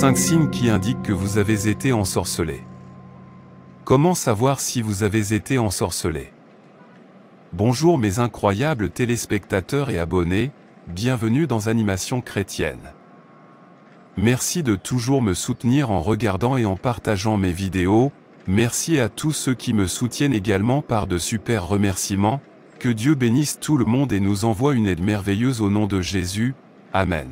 5 signes qui indiquent que vous avez été ensorcelé. Comment savoir si vous avez été ensorcelé Bonjour mes incroyables téléspectateurs et abonnés, bienvenue dans Animation chrétienne. Merci de toujours me soutenir en regardant et en partageant mes vidéos, merci à tous ceux qui me soutiennent également par de super remerciements, que Dieu bénisse tout le monde et nous envoie une aide merveilleuse au nom de Jésus, Amen.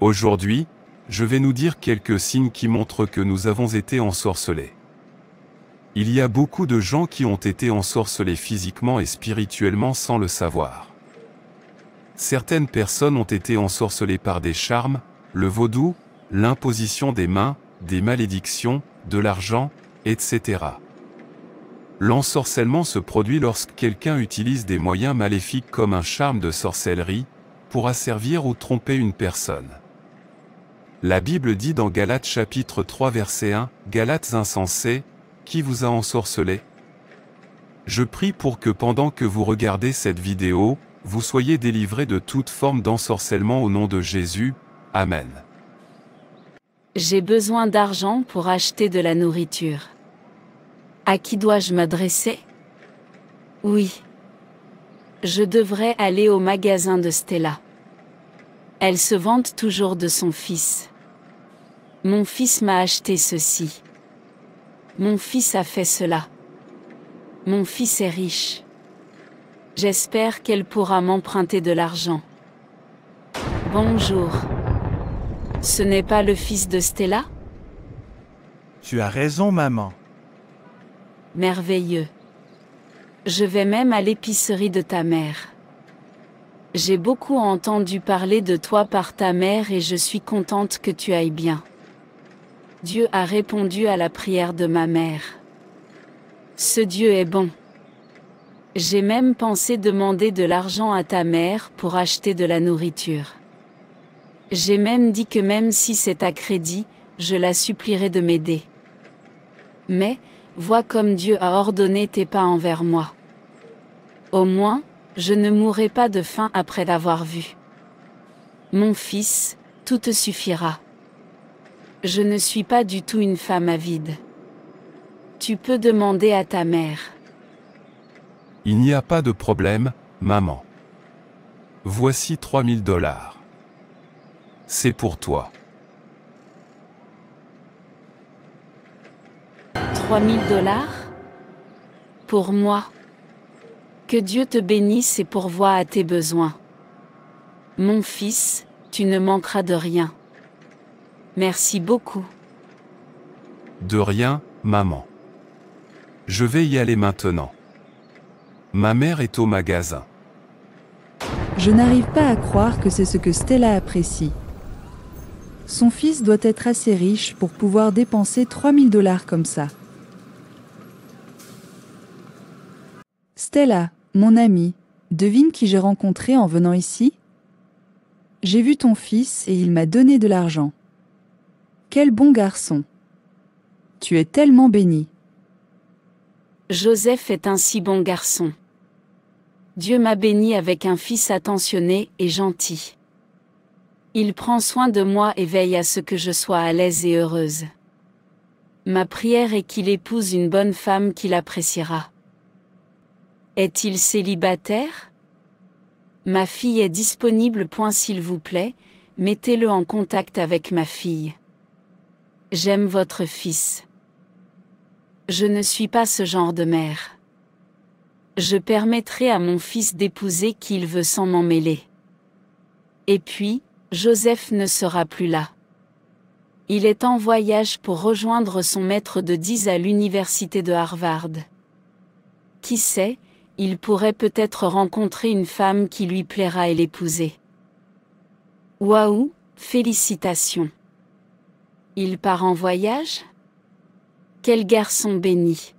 Aujourd'hui, je vais nous dire quelques signes qui montrent que nous avons été ensorcelés. Il y a beaucoup de gens qui ont été ensorcelés physiquement et spirituellement sans le savoir. Certaines personnes ont été ensorcelées par des charmes, le vaudou, l'imposition des mains, des malédictions, de l'argent, etc. L'ensorcellement se produit lorsque quelqu'un utilise des moyens maléfiques comme un charme de sorcellerie pour asservir ou tromper une personne. La Bible dit dans Galates chapitre 3 verset 1, Galates insensés, qui vous a ensorcelé Je prie pour que pendant que vous regardez cette vidéo, vous soyez délivrés de toute forme d'ensorcellement au nom de Jésus. Amen. J'ai besoin d'argent pour acheter de la nourriture. À qui dois-je m'adresser Oui. Je devrais aller au magasin de Stella. Elle se vante toujours de son fils. Mon fils m'a acheté ceci. Mon fils a fait cela. Mon fils est riche. J'espère qu'elle pourra m'emprunter de l'argent. Bonjour. Ce n'est pas le fils de Stella Tu as raison, maman. Merveilleux. Je vais même à l'épicerie de ta mère. J'ai beaucoup entendu parler de toi par ta mère et je suis contente que tu ailles bien. Dieu a répondu à la prière de ma mère. Ce Dieu est bon. J'ai même pensé demander de l'argent à ta mère pour acheter de la nourriture. J'ai même dit que même si c'est à crédit, je la supplierais de m'aider. Mais, vois comme Dieu a ordonné tes pas envers moi. Au moins, je ne mourrai pas de faim après l'avoir vu. Mon fils, tout te suffira. Je ne suis pas du tout une femme avide. Tu peux demander à ta mère. Il n'y a pas de problème, maman. Voici 3000 dollars. C'est pour toi. 3000 dollars Pour moi que Dieu te bénisse et pourvoie à tes besoins. Mon fils, tu ne manqueras de rien. Merci beaucoup. De rien, maman. Je vais y aller maintenant. Ma mère est au magasin. Je n'arrive pas à croire que c'est ce que Stella apprécie. Son fils doit être assez riche pour pouvoir dépenser 3000 dollars comme ça. Stella, mon ami, devine qui j'ai rencontré en venant ici J'ai vu ton fils et il m'a donné de l'argent. Quel bon garçon Tu es tellement béni. Joseph est un si bon garçon. Dieu m'a béni avec un fils attentionné et gentil. Il prend soin de moi et veille à ce que je sois à l'aise et heureuse. Ma prière est qu'il épouse une bonne femme qu'il appréciera. Est-il célibataire Ma fille est disponible. S'il vous plaît, mettez-le en contact avec ma fille. J'aime votre fils. Je ne suis pas ce genre de mère. Je permettrai à mon fils d'épouser qui il veut sans m'en mêler. Et puis, Joseph ne sera plus là. Il est en voyage pour rejoindre son maître de 10 à l'université de Harvard. Qui sait, il pourrait peut-être rencontrer une femme qui lui plaira et l'épouser. Waouh, félicitations. Il part en voyage Quel garçon béni.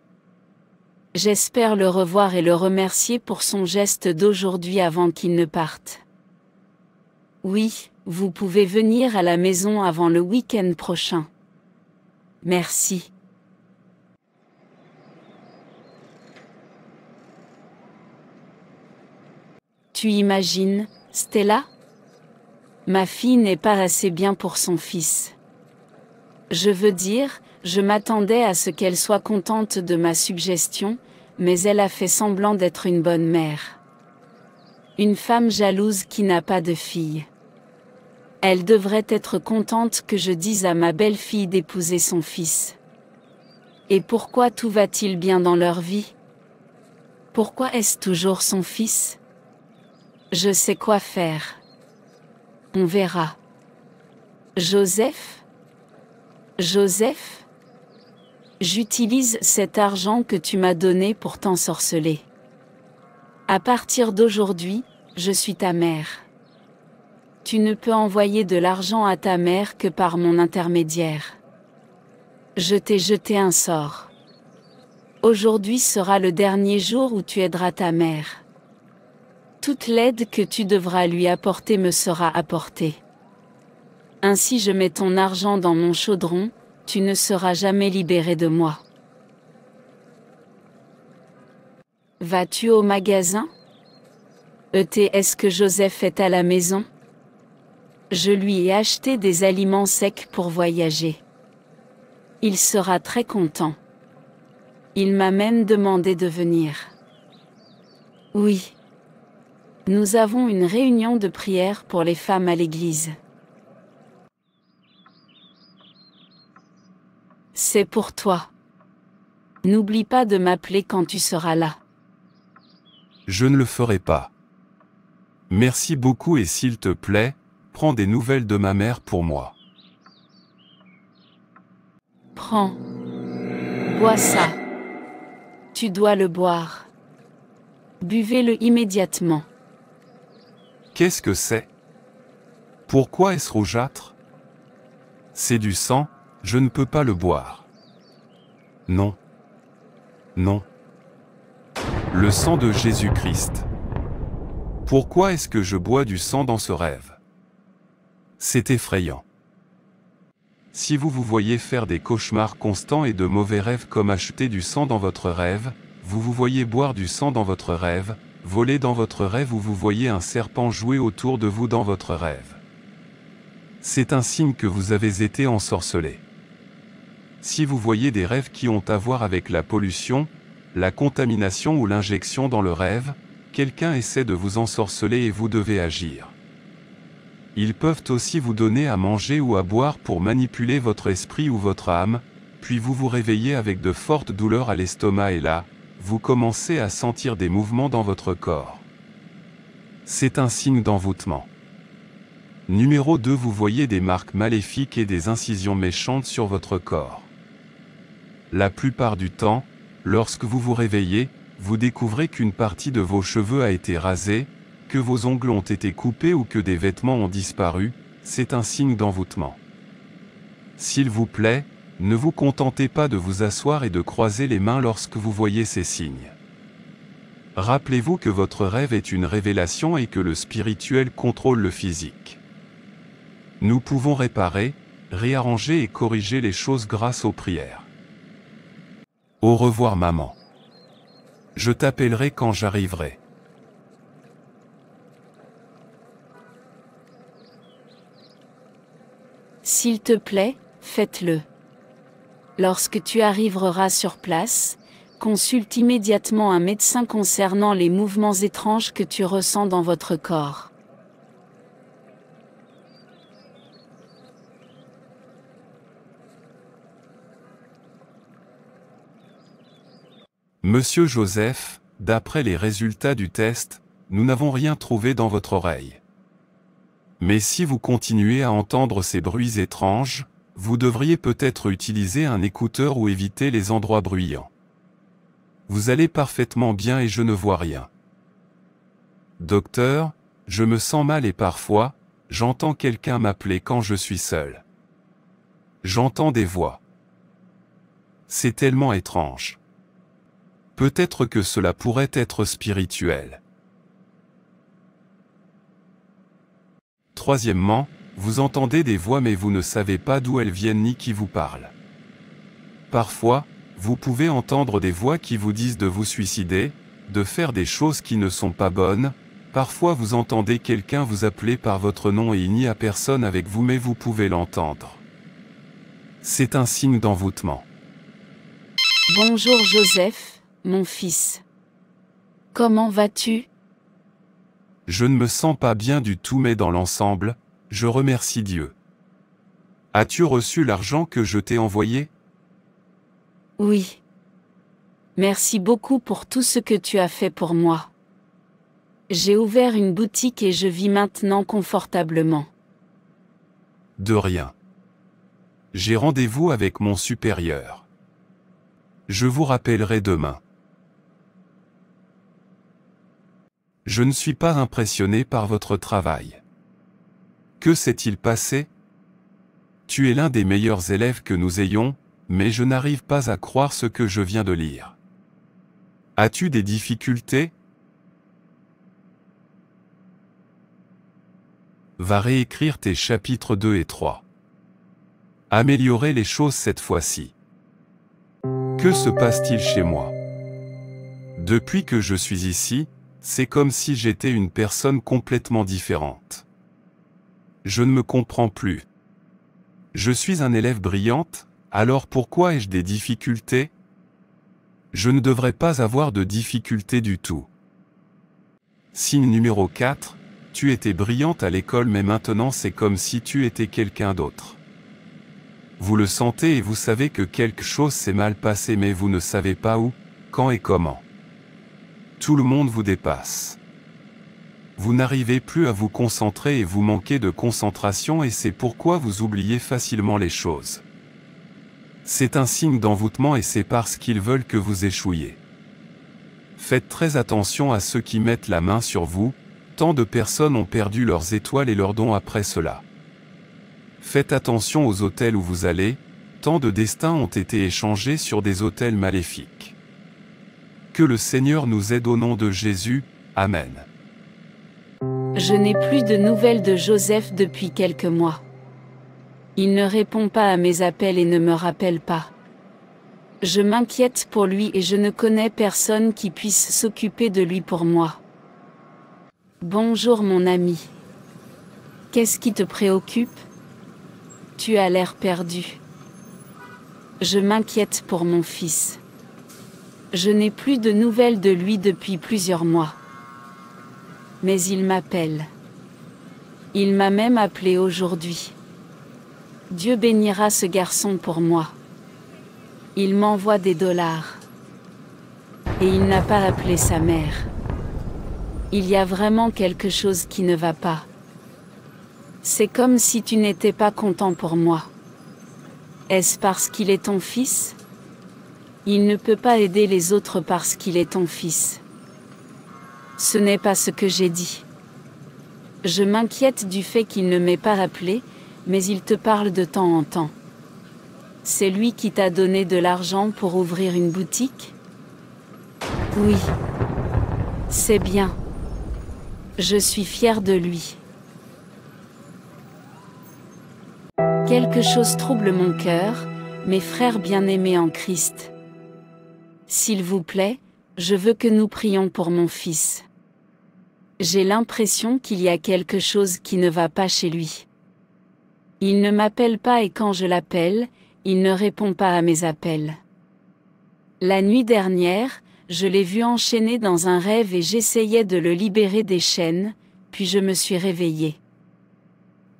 J'espère le revoir et le remercier pour son geste d'aujourd'hui avant qu'il ne parte. Oui, vous pouvez venir à la maison avant le week-end prochain. Merci. Tu imagines, Stella Ma fille n'est pas assez bien pour son fils. Je veux dire, je m'attendais à ce qu'elle soit contente de ma suggestion, mais elle a fait semblant d'être une bonne mère. Une femme jalouse qui n'a pas de fille. Elle devrait être contente que je dise à ma belle-fille d'épouser son fils. Et pourquoi tout va-t-il bien dans leur vie Pourquoi est-ce toujours son fils je sais quoi faire. On verra. Joseph Joseph J'utilise cet argent que tu m'as donné pour t'ensorceler. À partir d'aujourd'hui, je suis ta mère. Tu ne peux envoyer de l'argent à ta mère que par mon intermédiaire. Je t'ai jeté un sort. Aujourd'hui sera le dernier jour où tu aideras ta mère toute l'aide que tu devras lui apporter me sera apportée. Ainsi je mets ton argent dans mon chaudron, tu ne seras jamais libéré de moi. Vas-tu au magasin e Est-ce que Joseph est à la maison Je lui ai acheté des aliments secs pour voyager. Il sera très content. Il m'a même demandé de venir. Oui nous avons une réunion de prière pour les femmes à l'église. C'est pour toi. N'oublie pas de m'appeler quand tu seras là. Je ne le ferai pas. Merci beaucoup et s'il te plaît, prends des nouvelles de ma mère pour moi. Prends. Bois ça. Tu dois le boire. Buvez-le immédiatement. Qu'est-ce que c'est Pourquoi est-ce rougeâtre C'est du sang, je ne peux pas le boire. Non. Non. Le sang de Jésus-Christ. Pourquoi est-ce que je bois du sang dans ce rêve C'est effrayant. Si vous vous voyez faire des cauchemars constants et de mauvais rêves comme acheter du sang dans votre rêve, vous vous voyez boire du sang dans votre rêve, voler dans votre rêve ou vous voyez un serpent jouer autour de vous dans votre rêve. C'est un signe que vous avez été ensorcelé. Si vous voyez des rêves qui ont à voir avec la pollution, la contamination ou l'injection dans le rêve, quelqu'un essaie de vous ensorceler et vous devez agir. Ils peuvent aussi vous donner à manger ou à boire pour manipuler votre esprit ou votre âme, puis vous vous réveillez avec de fortes douleurs à l'estomac et là, vous commencez à sentir des mouvements dans votre corps. C'est un signe d'envoûtement. Numéro 2 Vous voyez des marques maléfiques et des incisions méchantes sur votre corps. La plupart du temps, lorsque vous vous réveillez, vous découvrez qu'une partie de vos cheveux a été rasée, que vos ongles ont été coupés ou que des vêtements ont disparu, c'est un signe d'envoûtement. S'il vous plaît, ne vous contentez pas de vous asseoir et de croiser les mains lorsque vous voyez ces signes. Rappelez-vous que votre rêve est une révélation et que le spirituel contrôle le physique. Nous pouvons réparer, réarranger et corriger les choses grâce aux prières. Au revoir maman. Je t'appellerai quand j'arriverai. S'il te plaît, faites-le. Lorsque tu arriveras sur place, consulte immédiatement un médecin concernant les mouvements étranges que tu ressens dans votre corps. Monsieur Joseph, d'après les résultats du test, nous n'avons rien trouvé dans votre oreille. Mais si vous continuez à entendre ces bruits étranges, vous devriez peut-être utiliser un écouteur ou éviter les endroits bruyants. Vous allez parfaitement bien et je ne vois rien. Docteur, je me sens mal et parfois, j'entends quelqu'un m'appeler quand je suis seul. J'entends des voix. C'est tellement étrange. Peut-être que cela pourrait être spirituel. Troisièmement, vous entendez des voix mais vous ne savez pas d'où elles viennent ni qui vous parle. Parfois, vous pouvez entendre des voix qui vous disent de vous suicider, de faire des choses qui ne sont pas bonnes, parfois vous entendez quelqu'un vous appeler par votre nom et il n'y a personne avec vous mais vous pouvez l'entendre. C'est un signe d'envoûtement. Bonjour Joseph, mon fils. Comment vas-tu Je ne me sens pas bien du tout mais dans l'ensemble, je remercie Dieu. As-tu reçu l'argent que je t'ai envoyé Oui. Merci beaucoup pour tout ce que tu as fait pour moi. J'ai ouvert une boutique et je vis maintenant confortablement. De rien. J'ai rendez-vous avec mon supérieur. Je vous rappellerai demain. Je ne suis pas impressionné par votre travail. Que s'est-il passé Tu es l'un des meilleurs élèves que nous ayons, mais je n'arrive pas à croire ce que je viens de lire. As-tu des difficultés Va réécrire tes chapitres 2 et 3. Améliorer les choses cette fois-ci. Que se passe-t-il chez moi Depuis que je suis ici, c'est comme si j'étais une personne complètement différente. Je ne me comprends plus. Je suis un élève brillante, alors pourquoi ai-je des difficultés Je ne devrais pas avoir de difficultés du tout. Signe numéro 4, tu étais brillante à l'école mais maintenant c'est comme si tu étais quelqu'un d'autre. Vous le sentez et vous savez que quelque chose s'est mal passé mais vous ne savez pas où, quand et comment. Tout le monde vous dépasse. Vous n'arrivez plus à vous concentrer et vous manquez de concentration et c'est pourquoi vous oubliez facilement les choses. C'est un signe d'envoûtement et c'est parce qu'ils veulent que vous échouiez. Faites très attention à ceux qui mettent la main sur vous, tant de personnes ont perdu leurs étoiles et leurs dons après cela. Faites attention aux hôtels où vous allez, tant de destins ont été échangés sur des hôtels maléfiques. Que le Seigneur nous aide au nom de Jésus, Amen. Je n'ai plus de nouvelles de Joseph depuis quelques mois. Il ne répond pas à mes appels et ne me rappelle pas. Je m'inquiète pour lui et je ne connais personne qui puisse s'occuper de lui pour moi. Bonjour mon ami. Qu'est-ce qui te préoccupe Tu as l'air perdu. Je m'inquiète pour mon fils. Je n'ai plus de nouvelles de lui depuis plusieurs mois. Mais il m'appelle. Il m'a même appelé aujourd'hui. Dieu bénira ce garçon pour moi. Il m'envoie des dollars. Et il n'a pas appelé sa mère. Il y a vraiment quelque chose qui ne va pas. C'est comme si tu n'étais pas content pour moi. Est-ce parce qu'il est ton fils Il ne peut pas aider les autres parce qu'il est ton fils. Ce n'est pas ce que j'ai dit. Je m'inquiète du fait qu'il ne m'ait pas rappelé, mais il te parle de temps en temps. C'est lui qui t'a donné de l'argent pour ouvrir une boutique Oui. C'est bien. Je suis fière de lui. Quelque chose trouble mon cœur, mes frères bien-aimés en Christ. S'il vous plaît, je veux que nous prions pour mon fils. J'ai l'impression qu'il y a quelque chose qui ne va pas chez lui. Il ne m'appelle pas et quand je l'appelle, il ne répond pas à mes appels. La nuit dernière, je l'ai vu enchaîné dans un rêve et j'essayais de le libérer des chaînes, puis je me suis réveillée.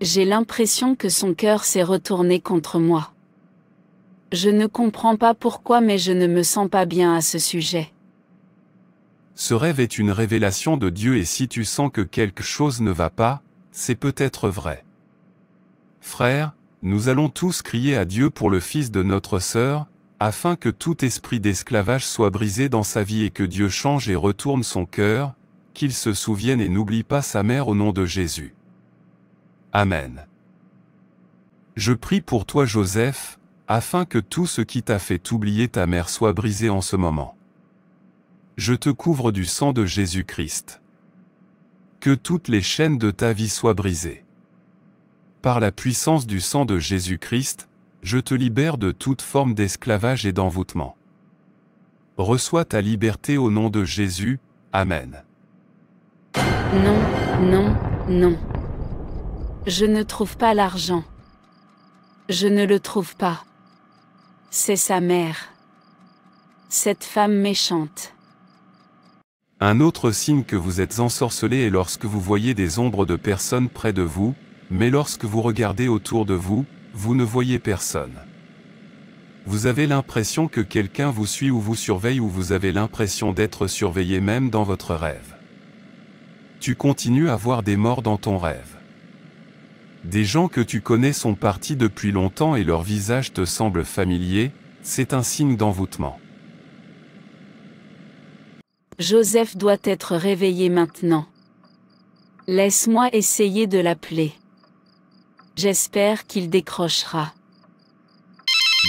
J'ai l'impression que son cœur s'est retourné contre moi. Je ne comprends pas pourquoi mais je ne me sens pas bien à ce sujet. Ce rêve est une révélation de Dieu et si tu sens que quelque chose ne va pas, c'est peut-être vrai. Frères, nous allons tous crier à Dieu pour le fils de notre sœur, afin que tout esprit d'esclavage soit brisé dans sa vie et que Dieu change et retourne son cœur, qu'il se souvienne et n'oublie pas sa mère au nom de Jésus. Amen. Je prie pour toi Joseph, afin que tout ce qui t'a fait oublier ta mère soit brisé en ce moment je te couvre du sang de Jésus-Christ. Que toutes les chaînes de ta vie soient brisées. Par la puissance du sang de Jésus-Christ, je te libère de toute forme d'esclavage et d'envoûtement. Reçois ta liberté au nom de Jésus, Amen. Non, non, non. Je ne trouve pas l'argent. Je ne le trouve pas. C'est sa mère. Cette femme méchante. Un autre signe que vous êtes ensorcelé est lorsque vous voyez des ombres de personnes près de vous, mais lorsque vous regardez autour de vous, vous ne voyez personne. Vous avez l'impression que quelqu'un vous suit ou vous surveille ou vous avez l'impression d'être surveillé même dans votre rêve. Tu continues à voir des morts dans ton rêve. Des gens que tu connais sont partis depuis longtemps et leur visage te semble familier, c'est un signe d'envoûtement. Joseph doit être réveillé maintenant. Laisse-moi essayer de l'appeler. J'espère qu'il décrochera.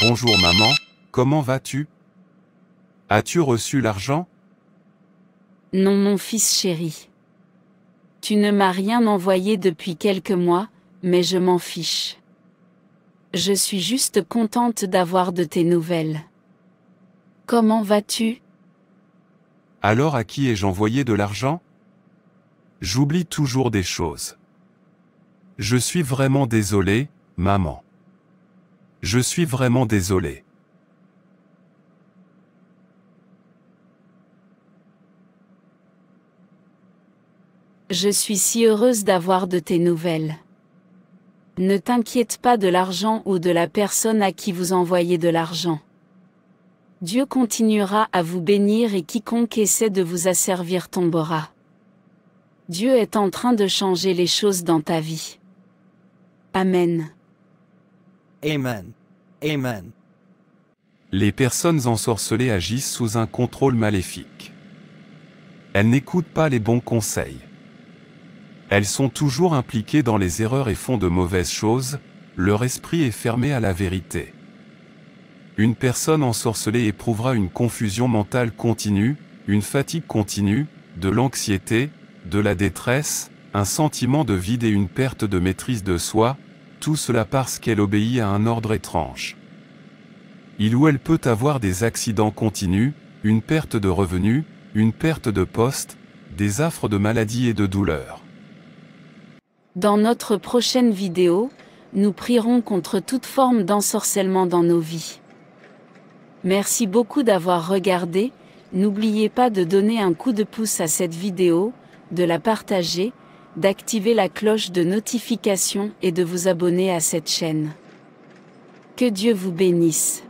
Bonjour maman, comment vas-tu As-tu reçu l'argent Non mon fils chéri. Tu ne m'as rien envoyé depuis quelques mois, mais je m'en fiche. Je suis juste contente d'avoir de tes nouvelles. Comment vas-tu alors à qui ai-je envoyé de l'argent J'oublie toujours des choses. Je suis vraiment désolé, maman. Je suis vraiment désolé. Je suis si heureuse d'avoir de tes nouvelles. Ne t'inquiète pas de l'argent ou de la personne à qui vous envoyez de l'argent. Dieu continuera à vous bénir et quiconque essaie de vous asservir tombera. Dieu est en train de changer les choses dans ta vie. Amen. Amen. Amen. Les personnes ensorcelées agissent sous un contrôle maléfique. Elles n'écoutent pas les bons conseils. Elles sont toujours impliquées dans les erreurs et font de mauvaises choses, leur esprit est fermé à la vérité. Une personne ensorcelée éprouvera une confusion mentale continue, une fatigue continue, de l'anxiété, de la détresse, un sentiment de vide et une perte de maîtrise de soi, tout cela parce qu'elle obéit à un ordre étrange. Il ou elle peut avoir des accidents continus, une perte de revenus, une perte de poste, des affres de maladie et de douleur. Dans notre prochaine vidéo, nous prierons contre toute forme d'ensorcellement dans nos vies. Merci beaucoup d'avoir regardé, n'oubliez pas de donner un coup de pouce à cette vidéo, de la partager, d'activer la cloche de notification et de vous abonner à cette chaîne. Que Dieu vous bénisse.